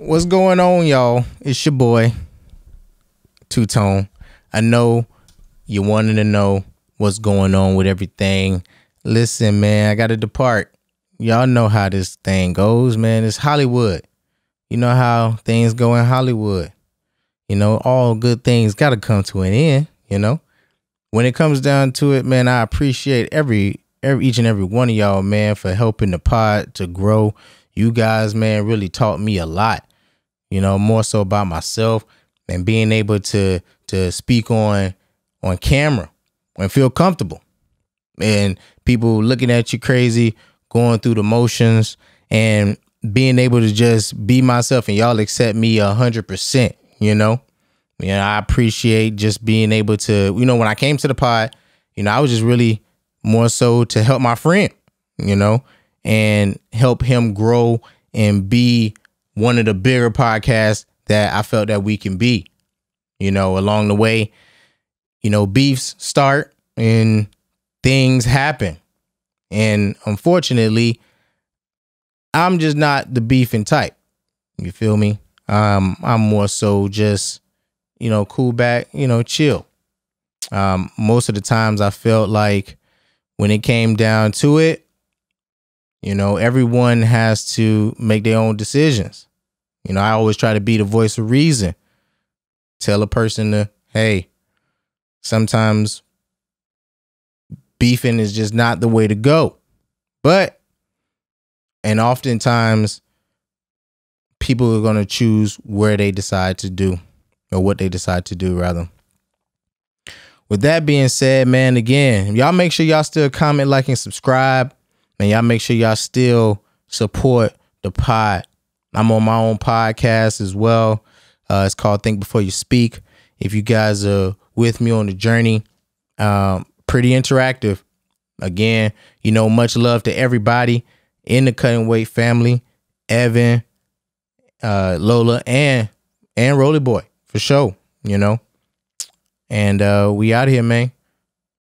What's going on, y'all? It's your boy, Two Tone. I know you wanting to know what's going on with everything. Listen, man, I got to depart. Y'all know how this thing goes, man. It's Hollywood. You know how things go in Hollywood. You know, all good things got to come to an end, you know? When it comes down to it, man, I appreciate every, every each and every one of y'all, man, for helping the pod to grow. You guys, man, really taught me a lot you know, more so about myself and being able to to speak on on camera and feel comfortable. And people looking at you crazy, going through the motions and being able to just be myself and y'all accept me a hundred percent, you know? You know, I appreciate just being able to, you know, when I came to the pod, you know, I was just really more so to help my friend, you know, and help him grow and be one of the bigger podcasts that I felt that we can be. You know, along the way, you know, beefs start and things happen. And unfortunately, I'm just not the beefing type. You feel me? Um, I'm more so just, you know, cool back, you know, chill. Um, most of the times I felt like when it came down to it, you know, everyone has to make their own decisions. You know, I always try to be the voice of reason. Tell a person to, hey, sometimes beefing is just not the way to go. But, and oftentimes people are going to choose where they decide to do or what they decide to do, rather. With that being said, man, again, y'all make sure y'all still comment, like, and subscribe. And y'all make sure y'all still support the pod. I'm on my own podcast as well. Uh, it's called Think Before You Speak. If you guys are with me on the journey, um, pretty interactive. Again, you know, much love to everybody in the cutting weight family, Evan, uh, Lola, and and Roly Boy for sure. You know, and uh, we out here, man.